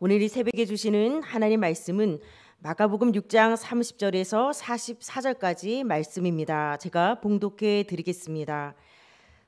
오늘 이 새벽에 주시는 하나님 말씀은 마가복음 6장 30절에서 44절까지 말씀입니다. 제가 봉독해 드리겠습니다.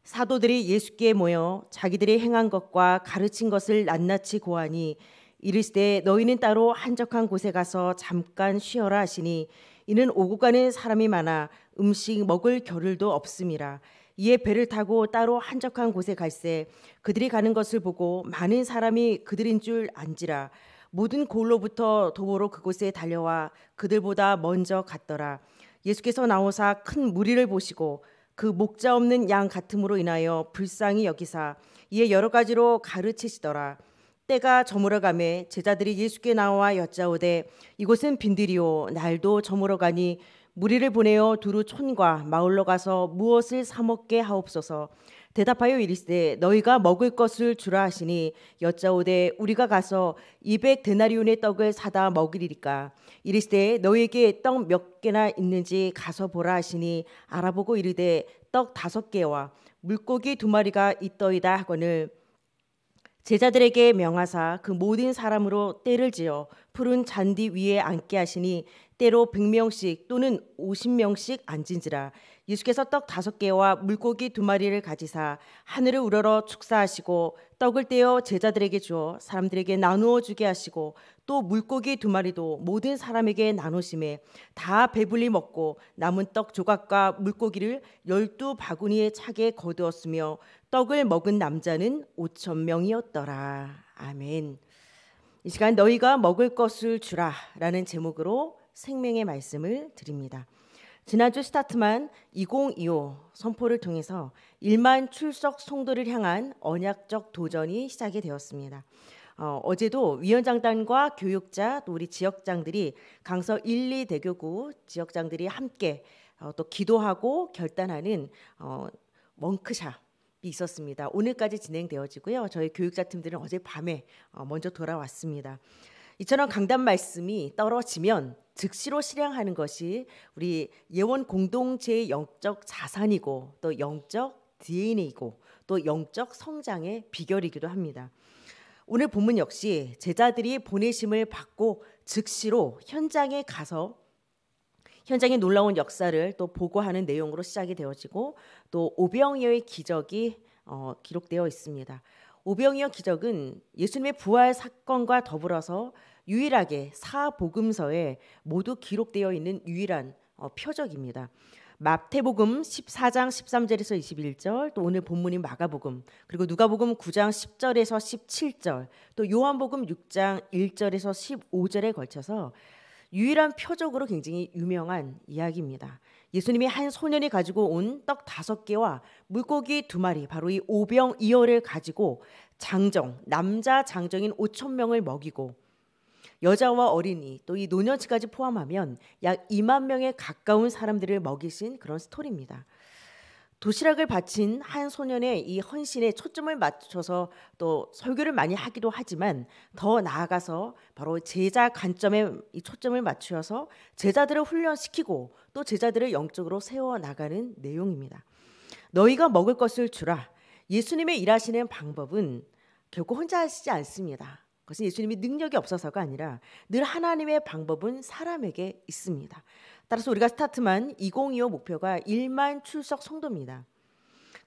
사도들이 예수께 모여 자기들이 행한 것과 가르친 것을 낱낱이 고하니 이르시되 너희는 따로 한적한 곳에 가서 잠깐 쉬어라 하시니 이는 오고 가는 사람이 많아 음식 먹을 겨를도 없음이라 이에 배를 타고 따로 한적한 곳에 갈세 그들이 가는 것을 보고 많은 사람이 그들인 줄 안지라 모든 골로부터 도보로 그곳에 달려와 그들보다 먼저 갔더라 예수께서 나오사 큰 무리를 보시고 그 목자 없는 양 같음으로 인하여 불쌍히 여기사 이에 여러 가지로 가르치시더라 때가 저물어감에 제자들이 예수께 나와 여짜오되 이곳은 빈들이오 날도 저물어가니 무리를 보내어 두루 촌과 마을로 가서 무엇을 사 먹게 하옵소서. 대답하여 이르시되 너희가 먹을 것을 주라 하시니 여자오되 우리가 가서 이백 데나리온의 떡을 사다 먹으리까 이르시되 너희에게 떡 몇 개나 있는지 가서 보라 하시니 알아보고 이르되 떡 다섯 개와 물고기 두 마리가 있더이다 하거늘 제자들에게 명하사 그 모든 사람으로 때를 지어 푸른 잔디 위에 앉게 하시니 때로 1 0 0명씩 또는 5 0 명씩 앉은지라 예수께서 떡 다섯 개와 물고기 두 마리를 가지사 하늘을 우러러 축사하시고 떡을 떼어 제자들에게 주어 사람들에게 나누어 주게 하시고 또 물고기 두 마리도 모든 사람에게 나누심에 다 배불리 먹고 남은 떡 조각과 물고기를 열두 바구니에 차게 거두었으며 떡을 먹은 남자는 오천 명이었더라 아멘. 이 시간 너희가 먹을 것을 주라라는 제목으로 생명의 말씀을 드립니다. 지난주 스타트만 2025 선포를 통해서 1만 출석 송도를 향한 언약적 도전이 시작이 되었습니다. 어, 제도 위원장단과 교육자 또 우리 지역장들이 강서 1, 2 대교구 지역장들이 함께 어, 또 기도하고 결단하는 어, 멍크샵 이 있었습니다. 오늘까지 진행되어지고요. 저희 교육자 팀들은 어제 밤에 어, 먼저 돌아왔습니다. 이처럼 강단 말씀이 떨어지면 즉시로 실행하는 것이 우리 예원 공동체의 영적 자산이고 또 영적 DNA이고 또 영적 성장의 비결이기도 합니다. 오늘 본문 역시 제자들이 보내심을 받고 즉시로 현장에 가서 현장의 놀라운 역사를 또 보고하는 내용으로 시작이 되어지고 또 오병이어의 기적이 어, 기록되어 있습니다. 오병이어 기적은 예수님의 부활 사건과 더불어서 유일하게 사복음서에 모두 기록되어 있는 유일한 어, 표적입니다. 마태복음 14장 13절에서 21절, 또 오늘 본문인 마가복음, 그리고 누가복음 9장 10절에서 17절, 또 요한복음 6장 1절에서 15절에 걸쳐서 유일한 표적으로 굉장히 유명한 이야기입니다. 예수님이 한 소년이 가지고 온 떡 다섯 개와 물고기 두 마리 바로 이 오병 이어를 가지고 장정 남자 장정인 5천 명을 먹이고 여자와 어린이 또 이 노년층까지 포함하면 약 2만 명에 가까운 사람들을 먹이신 그런 스토리입니다. 도시락을 바친 한 소년의 이 헌신에 초점을 맞춰서 또 설교를 많이 하기도 하지만 더 나아가서 바로 제자 관점에 이 초점을 맞추어서 제자들을 훈련시키고 또 제자들을 영적으로 세워 나가는 내용입니다. 너희가 먹을 것을 주라. 예수님의 일하시는 방법은 결코 혼자 하시지 않습니다. 그것은 예수님이 능력이 없어서가 아니라 늘 하나님의 방법은 사람에게 있습니다. 따라서 우리가 스타트만 2025 목표가 1만 출석 성도입니다.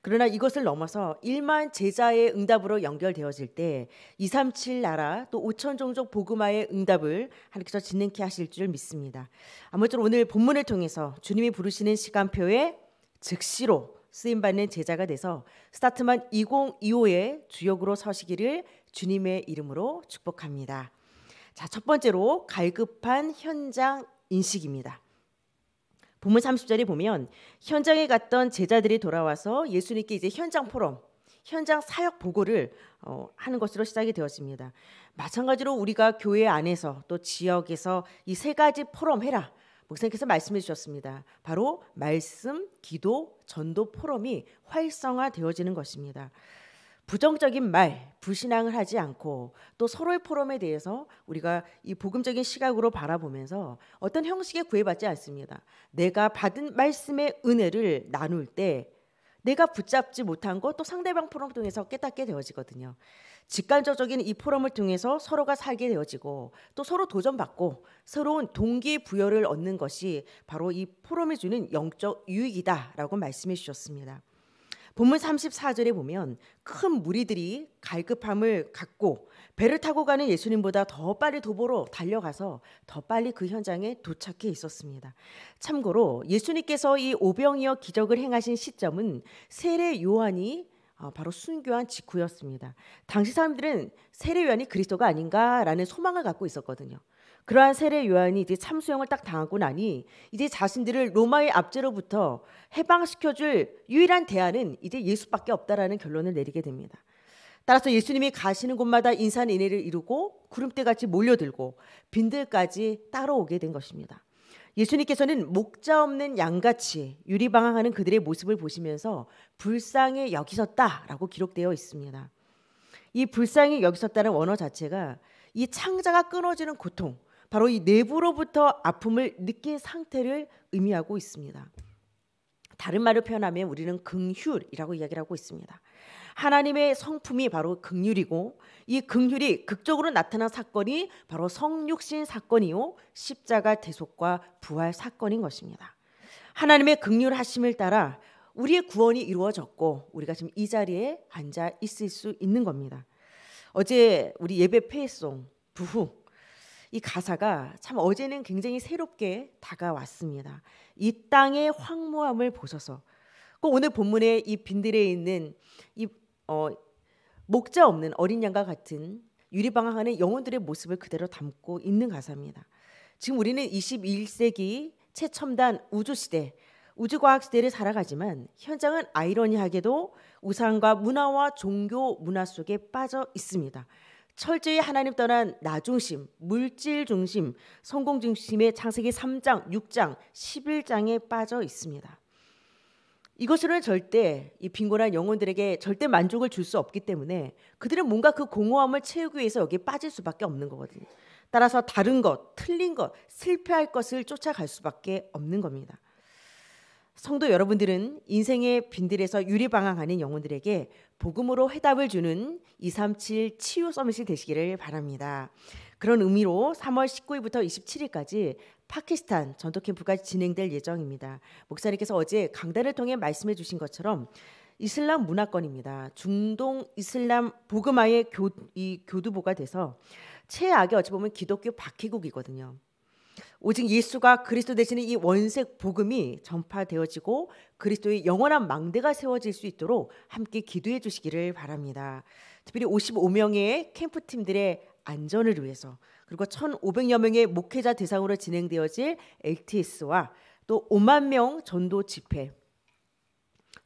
그러나 이것을 넘어서 1만 제자의 응답으로 연결되어질 때237 나라 또 5천 종족 복음화의 응답을 하나님께서 진행케 하실 줄 믿습니다. 아무쪼록 오늘 본문을 통해서 주님이 부르시는 시간표에 즉시로 쓰임받는 제자가 돼서 스타트만 2025의 주역으로 서시기를 주님의 이름으로 축복합니다. 자, 첫 번째로 갈급한 현장 인식입니다. 본문 30절에 보면 현장에 갔던 제자들이 돌아와서 예수님께 이제 현장 포럼, 현장 사역 보고를 어, 하는 것으로 시작이 되었습니다. 마찬가지로 우리가 교회 안에서 또 지역에서 이 세 가지 포럼 해라. 목사님께서 말씀해 주셨습니다. 바로 말씀, 기도, 전도 포럼이 활성화되어지는 것입니다. 부정적인 말, 불신앙을 하지 않고 또 서로의 포럼에 대해서 우리가 이 복음적인 시각으로 바라보면서 어떤 형식에 구애받지 않습니다. 내가 받은 말씀의 은혜를 나눌 때 내가 붙잡지 못한 것 또 상대방 포럼 통해서 깨닫게 되어지거든요. 직간적인이 포럼을 통해서 서로가 살게 되어지고 또 서로 도전받고 새로운 동기 부여를 얻는 것이 바로 이 포럼이 주는 영적 유익이다라고 말씀해 주셨습니다. 본문 34절에 보면 큰 무리들이 갈급함을 갖고 배를 타고 가는 예수님보다 더 빨리 도보로 달려가서 더 빨리 그 현장에 도착해 있었습니다. 참고로 예수님께서 이 오병이어 기적을 행하신 시점은 세례 요한이 어, 바로 순교한 직후였습니다. 당시 사람들은 세례 요한이 그리스도가 아닌가라는 소망을 갖고 있었거든요. 그러한 세례 요한이 이제 참수형을 딱 당하고 나니 이제 자신들을 로마의 압제로부터 해방시켜줄 유일한 대안은 이제 예수밖에 없다라는 결론을 내리게 됩니다. 따라서 예수님이 가시는 곳마다 인산인해를 이루고 구름대같이 몰려들고 빈들까지 따라오게 된 것입니다. 예수님께서는 목자 없는 양같이 유리방황하는 그들의 모습을 보시면서 불쌍히 여기셨다라고 기록되어 있습니다. 이 불쌍히 여기셨다는 원어 자체가 이 창자가 끊어지는 고통, 바로 이 내부로부터 아픔을 느낀 상태를 의미하고 있습니다. 다른 말로 표현하면 우리는 긍휼이라고 이야기를 하고 있습니다. 하나님의 성품이 바로 긍휼이고 이 긍휼이 극적으로 나타난 사건이 바로 성육신 사건이요 십자가 대속과 부활 사건인 것입니다. 하나님의 긍휼하심을 따라 우리의 구원이 이루어졌고 우리가 지금 이 자리에 앉아 있을 수 있는 겁니다. 어제 우리 예배 폐송 부후 이 가사가 참 어제는 굉장히 새롭게 다가왔습니다. 이 땅의 황무함을 보소서. 꼭 오늘 본문의 이 빈들에 있는 이 어, 목자 없는 어린 양과 같은 유리방황하 영혼들의 모습을 그대로 담고 있는 가사입니다. 지금 우리는 21세기 최첨단 우주 시대, 우주과학 시대를 살아가지만 현장은 아이러니하게도 우상과 문화와 종교 문화 속에 빠져 있습니다. 철저히 하나님 떠난 나 중심, 물질 중심, 성공 중심의 창세기 3장, 6장, 11장에 빠져 있습니다. 이것으로는 절대 이 빈곤한 영혼들에게 절대 만족을 줄 수 없기 때문에 그들은 뭔가 그 공허함을 채우기 위해서 여기에 빠질 수밖에 없는 거거든요. 따라서 다른 것, 틀린 것, 실패할 것을 쫓아갈 수밖에 없는 겁니다. 성도 여러분들은 인생의 빈들에서 유리방황하는 영혼들에게 복음으로 해답을 주는 237 치유 서밋이 되시기를 바랍니다. 그런 의미로 3월 19일부터 27일까지 파키스탄 전도 캠프가 진행될 예정입니다. 목사님께서 어제 강단을 통해 말씀해 주신 것처럼 이슬람 문화권입니다. 중동 이슬람 보그마의 교, 이 교두보가 돼서 최악의 어찌 보면 기독교 박해국이거든요. 오직 예수가 그리스도 되시는 이 원색 복음이 전파되어지고 그리스도의 영원한 망대가 세워질 수 있도록 함께 기도해 주시기를 바랍니다. 특별히 55명의 캠프 팀들의 안전을 위해서 그리고 1,500여 명의 목회자 대상으로 진행되어질 LTS와 또 5만 명 전도 집회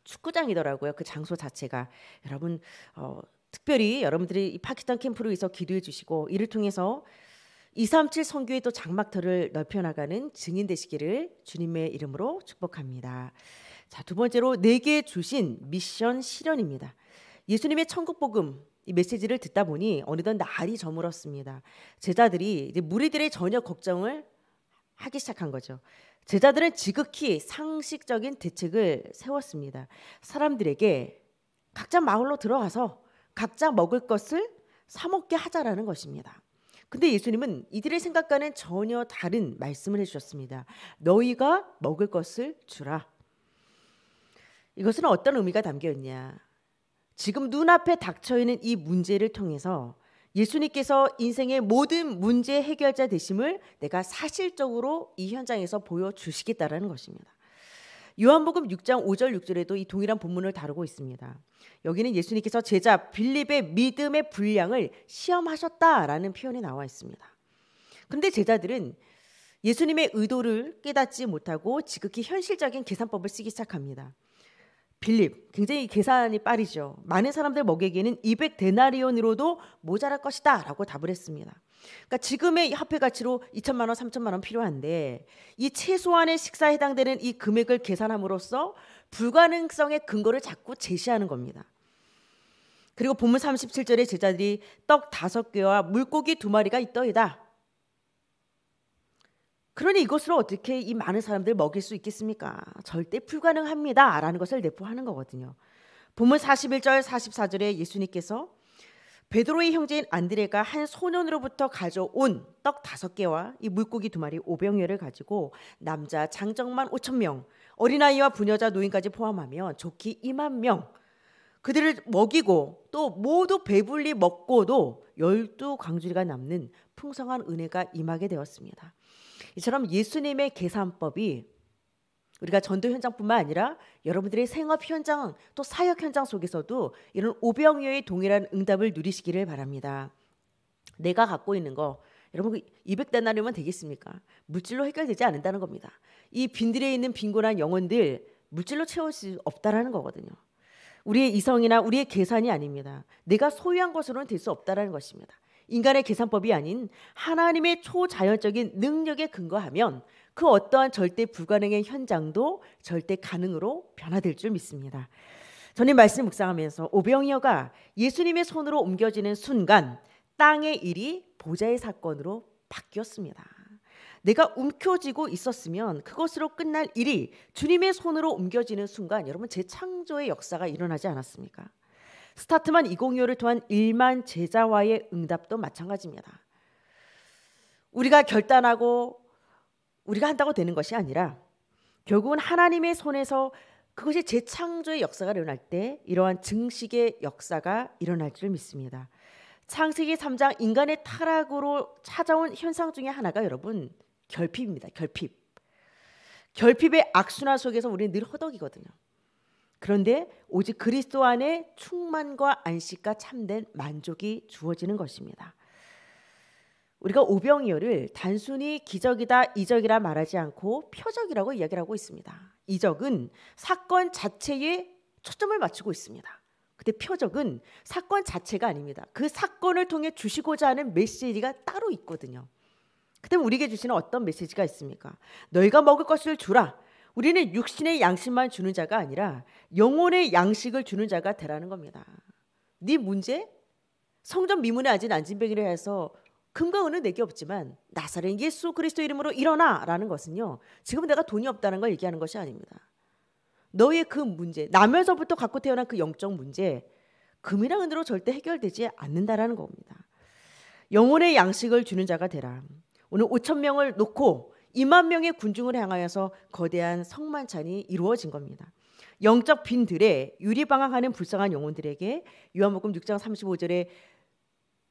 축구장이더라고요. 그 장소 자체가 여러분 어, 특별히 여러분들이 이 파키스탄 캠프로 해서 기도해 주시고 이를 통해서 237성교의또 장막터를 넓혀 나가는 증인 되시기를 주님의 이름으로 축복합니다. 자, 두 번째로 내게 주신 미션 실현입니다. 예수님의 천국 복음 이 메시지를 듣다 보니 어느덧 날이 저물었습니다. 제자들이 이제 무리들의 전혀 걱정을 하기 시작한 거죠. 제자들은 지극히 상식적인 대책을 세웠습니다. 사람들에게 각자 마을로 들어가서 각자 먹을 것을 사 먹게 하자라는 것입니다. 근데 예수님은 이들의 생각과는 전혀 다른 말씀을 해주셨습니다. 너희가 먹을 것을 주라. 이것은 어떤 의미가 담겨 냐 지금 눈앞에 닥쳐 있는 이 문제를 통해서 예수님께서 인생의 모든 문제 해결자 되심을 내가 사실적으로 이 현장에서 보여 주시겠다라는 것입니다. 요한복음 6장 5절 6절에도 이 동일한 본문을 다루고 있습니다. 여기는 예수님께서 제자 빌립의 믿음의 분량을 시험하셨다라는 표현이 나와 있습니다. 근데 제자들은 예수님의 의도를 깨닫지 못하고 지극히 현실적인 계산법을 쓰기 시작합니다. 빌립 굉장히 계산이 빠르죠. 많은 사람들 먹이기에는 200 데나리온으로도 모자랄 것이다라고 답을 했습니다. 그러니까 지금의 화폐 가치로 2천만 원, 3천만 원 필요한데 이 최소한의 식사에 해당되는 이 금액을 계산함으로써 불가능성의 근거를 자꾸 제시하는 겁니다. 그리고 본문 37절에 제자들이 떡 다섯 개와 물고기 두 마리가 있더이다. 그러니 이것으로 어떻게 이 많은 사람들 먹일 수 있겠습니까? 절대 불가능합니다. 라는 것을 내포하는 거거든요. 본문 41절 44절에 예수님께서 베드로의 형제인 안드레가 한 소년으로부터 가져온 떡 다섯 개와 이 물고기 두 마리 오병여를 가지고 남자 장정만 오천 명, 어린아이와 부녀자 노인까지 포함하면 좋기 2만 명. 그들을 먹이고 또 모두 배불리 먹고도 열두 광주리가 남는 풍성한 은혜가 임하게 되었습니다. 이처럼 예수님의 계산법이 우리가 전도 현장뿐만 아니라 여러분들의 생업 현장 또 사역 현장 속에서도 이런 오병이어의 동일한 응답을 누리시기를 바랍니다. 내가 갖고 있는 거 여러분 200대나리면 그 되겠습니까? 물질로 해결되지 않는다는 겁니다. 이 빈들에 있는 빈곤한 영혼들 물질로 채울 수 없다라는 거거든요. 우리의 이성이나 우리의 계산이 아닙니다. 내가 소유한 것으로는 될 수 없다라는 것입니다. 인간의 계산법이 아닌 하나님의 초자연적인 능력에 근거하면 그 어떠한 절대 불가능의 현장도 절대 가능으로 변화될 줄 믿습니다. 저는 말씀 묵상하면서 오병이어가 예수님의 손으로 옮겨지는 순간 땅의 일이 보좌의 사건으로 바뀌었습니다. 내가 움켜쥐고 있었으면 그것으로 끝날 일이 주님의 손으로 옮겨지는 순간 여러분 재창조의 역사가 일어나지 않았습니까? 스타트만 206를 통한 1만 제자와의 응답도 마찬가지입니다. 우리가 결단하고 우리가 한다고 되는 것이 아니라 결국은 하나님의 손에서 그것이 재창조의 역사가 일어날 때 이러한 증식의 역사가 일어날 줄 믿습니다. 창세기 3장 인간의 타락으로 찾아온 현상 중에 하나가 여러분 결핍입니다. 결핍. 결핍의 악순환 속에서 우리는 늘 허덕이거든요. 그런데 오직 그리스도 안에 충만과 안식과 참된 만족이 주어지는 것입니다. 우리가 오병이어를 단순히 기적이다 이적이라 말하지 않고 표적이라고 이야기를 하고 있습니다. 이적은 사건 자체에 초점을 맞추고 있습니다. 근데 표적은 사건 자체가 아닙니다. 그 사건을 통해 주시고자 하는 메시지가 따로 있거든요. 그때 우리에게 주시는 어떤 메시지가 있습니까? 너희가 먹을 것을 주라. 우리는 육신의 양식만 주는 자가 아니라 영혼의 양식을 주는 자가 되라는 겁니다. 네 문제? 성전 미문에 앉은 안진뱅이를 해서 금과 은은 내게 없지만 나사렛 예수 그리스도 이름으로 일어나라는 것은요. 지금 내가 돈이 없다는 걸 얘기하는 것이 아닙니다. 너의 그 문제, 나면서부터 갖고 태어난 그 영적 문제, 금이랑 은으로 절대 해결되지 않는다라는 겁니다. 영혼의 양식을 주는 자가 되라. 오늘 5천 명을 놓고 2만 명의 군중을 향하여서 거대한 성만찬이 이루어진 겁니다. 영적 빈들에 유리방황하는 불쌍한 영혼들에게 요한복음 6장 35절에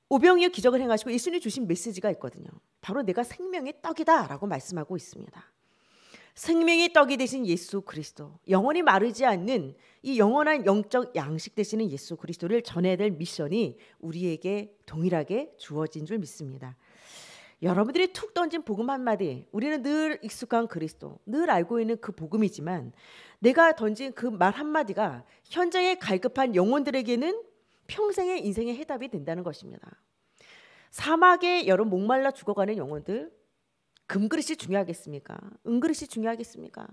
오병이의 기적을 행하시고 예수님이 주신 메시지가 있거든요. 바로 내가 생명의 떡이다라고 말씀하고 있습니다. 생명의 떡이 되신 예수 그리스도, 영원히 마르지 않는 이 영원한 영적 양식 되시는 예수 그리스도를 전해야 될 미션이 우리에게 동일하게 주어진 줄 믿습니다. 여러분들이 툭 던진 복음 한마디, 우리는 늘 익숙한 그리스도, 늘 알고 있는 그 복음이지만 내가 던진 그 말 한마디가 현장에 갈급한 영혼들에게는 평생의 인생의 해답이 된다는 것입니다. 사막에 여러 목말라 죽어가는 영혼들 금그릇이 중요하겠습니까? 은그릇이 중요하겠습니까?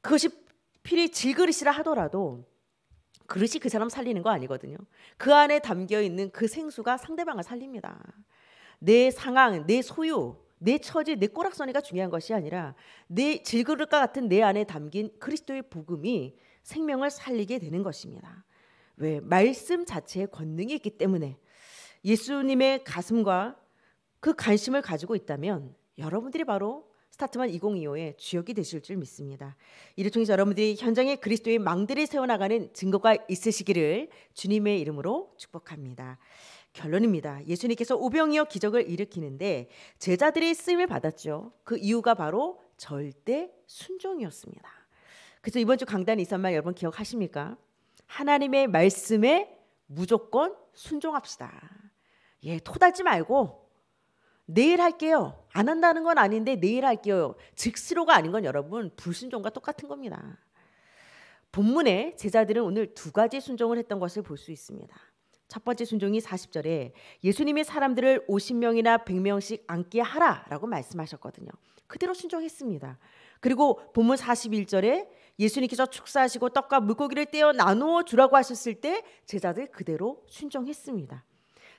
그것이 필히 질그릇이라 하더라도 그릇이 그 사람 살리는 거 아니거든요. 그 안에 담겨 있는 그 생수가 상대방을 살립니다. 내 상황, 내 소유, 내 처지, 내 꼬락서니가 중요한 것이 아니라 내 질그릇과 같은 내 안에 담긴 그리스도의 복음이 생명을 살리게 되는 것입니다. 왜 말씀 자체에 권능이 있기 때문에 예수님의 가슴과 그 관심을 가지고 있다면 여러분들이 바로 스타트만 2025의 주역이 되실 줄 믿습니다. 이를 통해서 여러분들이 현장에 그리스도의 망대를 세워나가는 증거가 있으시기를 주님의 이름으로 축복합니다. 결론입니다. 예수님께서 우병이어 기적을 일으키는데 제자들이 쓰임을 받았죠. 그 이유가 바로 절대 순종이었습니다. 그래서 이번 주 강단에 있었만 여러분 기억하십니까? 하나님의 말씀에 무조건 순종합시다. 예, 토달지 말고 내일 할게요. 안 한다는 건 아닌데 내일 할게요. 즉시로가 아닌 건 여러분 불순종과 똑같은 겁니다. 본문에 제자들은 오늘 두 가지 순종을 했던 것을 볼 수 있습니다. 첫 번째 순종이 40절에 예수님이 사람들을 50명이나 100명씩 앉게 하라라고 말씀하셨거든요. 그대로 순종했습니다. 그리고 본문 41절에 예수님께서 축사하시고 떡과 물고기를 떼어 나누어 주라고 하셨을 때 제자들 그대로 순종했습니다.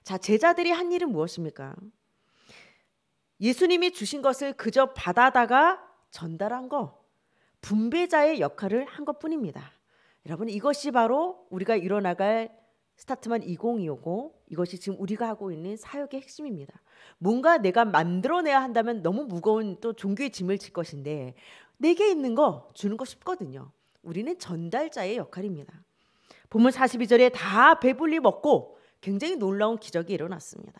자, 제자들이 한 일은 무엇입니까? 예수님이 주신 것을 그저 받아다가 전달한 거, 분배자의 역할을 한 것뿐입니다. 여러분 이것이 바로 우리가 일어나갈 스타트만 2025고 이것이 지금 우리가 하고 있는 사역의 핵심입니다. 뭔가 내가 만들어내야 한다면 너무 무거운 또 종교의 짐을 질 것인데 내게 네 있는 거 주는 거 쉽거든요. 우리는 전달자의 역할입니다. 본문 42절에 다 배불리 먹고 굉장히 놀라운 기적이 일어났습니다.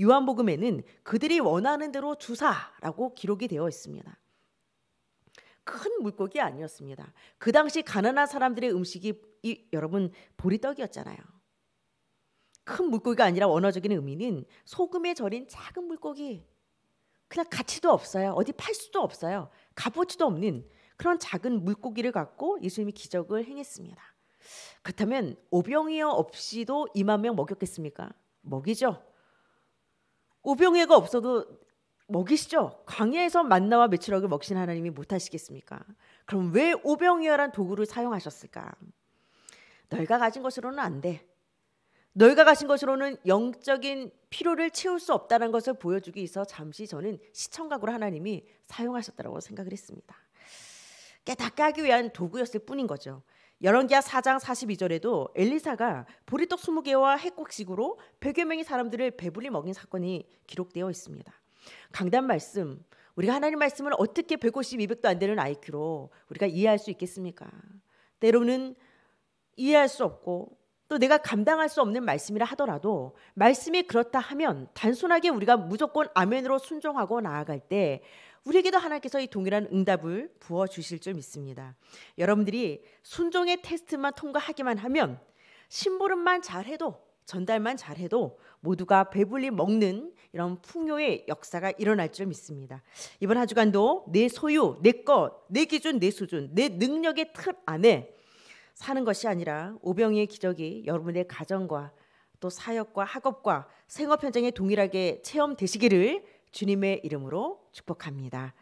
요한복음에는 그들이 원하는 대로 주사라고 기록이 되어 있습니다. 큰 물고기 아니었습니다. 그 당시 가난한 사람들의 음식이 이, 여러분 보리떡이었잖아요. 큰 물고기가 아니라 원어적인 의미는 소금에 절인 작은 물고기 그냥 가치도 없어요. 어디 팔 수도 없어요. 값어치도 없는 그런 작은 물고기를 갖고 예수님이 기적을 행했습니다. 그렇다면 오병이어 없이도 2만 명 먹였겠습니까? 먹이죠. 오병이어가 없어도 먹이시죠. 광야에서 만나와 매출억을 먹신 하나님이 못하시겠습니까? 그럼 왜 오병이어란 도구를 사용하셨을까? 너희가 가진 것으로는 안 돼. 너희가 가신 것으로는 영적인 피로를 채울 수 없다는 것을 보여주기 위해서 잠시 저는 시청각으로 하나님이 사용하셨다고 생각을 했습니다. 깨닫게 하기 위한 도구였을 뿐인 거죠. 열왕기하 4장 42절에도 엘리사가 보리떡 20개와 핵곡식으로 100여 명의 사람들을 배불리 먹인 사건이 기록되어 있습니다. 강단 말씀, 우리가 하나님 말씀을 어떻게 150, 200도 안 되는 IQ로 우리가 이해할 수 있겠습니까? 때로는 이해할 수 없고 또 내가 감당할 수 없는 말씀이라 하더라도 말씀이 그렇다 하면 단순하게 우리가 무조건 아멘으로 순종하고 나아갈 때 우리에게도 하나님께서 이 동일한 응답을 부어 주실 줄 믿습니다. 여러분들이 순종의 테스트만 통과하기만 하면 심부름만 잘해도 전달만 잘해도 모두가 배불리 먹는 이런 풍요의 역사가 일어날 줄 믿습니다. 이번 한 주간도 내 소유, 내 것, 내 기준, 내 수준, 내 능력의 틀 안에 사는 것이 아니라 오병이의 기적이 여러분의 가정과 또 사역과 학업과 생업 현장에 동일하게 체험되시기를 주님의 이름으로 축복합니다.